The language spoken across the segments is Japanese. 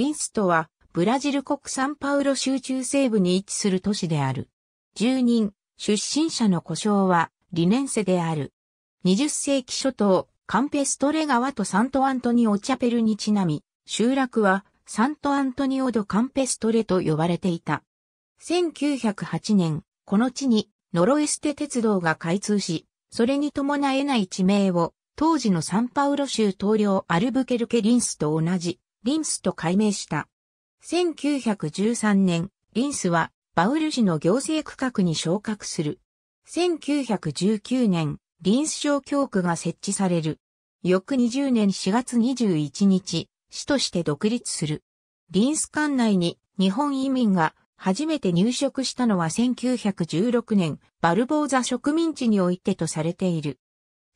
リンストは、ブラジル国サンパウロ州中西部に位置する都市である。住人、出身者の故障は、リネンセである。20世紀初頭、カンペストレ川とサントアントニオチャペルにちなみ、集落はサントアントニオドカンペストレと呼ばれていた。1908年、この地にノロエステ鉄道が開通し、それに伴えない地名を当時のサンパウロ州統領アルブケルケリンスと同じリンスと改名した。1913年、リンスはバウル市の行政区画に昇格する。1919年、リンス省教区が設置される。翌20年4月21日、市として独立する。リンス管内に日本移民が初めて入植したのは1916年、バルボーザ植民地においてとされている。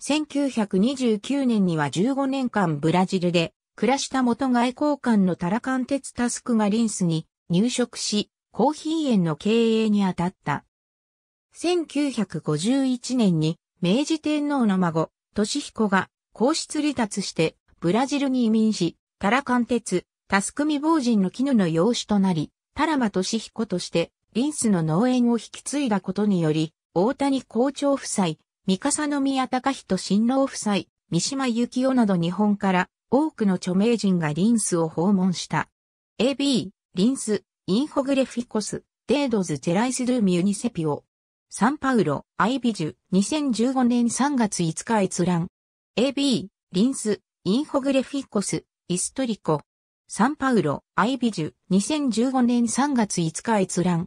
1929年には15年間ブラジルで倉下元外交官のタラカン鉄タスクがリンスに入植し、コーヒー園の経営に当たった。1951年に明治天皇の孫、敏彦が皇室離脱してブラジルに移民し、タラカン鉄、タスク未亡人の絹の養子となり、タラマ俊彦としてリンスの農園を引き継いだことにより、大谷校長夫妻、三笠宮隆人新郎夫妻、三島幸紀夫など日本から多くの著名人がリンスを訪問した。AB、リンス、インフォグレフィコス、デードズ・ジェライス・ドゥ・ミュニセピオ。サンパウロ、アイビジュ、2015年3月5日閲覧。AB、リンス、インフォグレフィコス、イストリコ。サンパウロ、アイビジュ、2015年3月5日閲覧。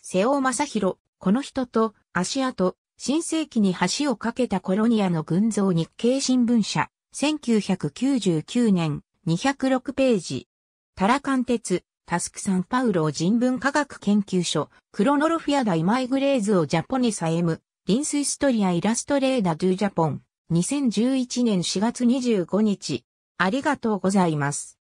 瀬尾正ロ、この人と、足跡、新世紀に橋を架けたコロニアの群像日経新聞社。1999年、206ページ。タラカン鉄、タスクサンパウロ人文科学研究所、クロノロフィアダイマイグレーズをジャポニサエム、リンスイストリアイラストレーダドゥジャポン、2011年4月25日。ありがとうございます。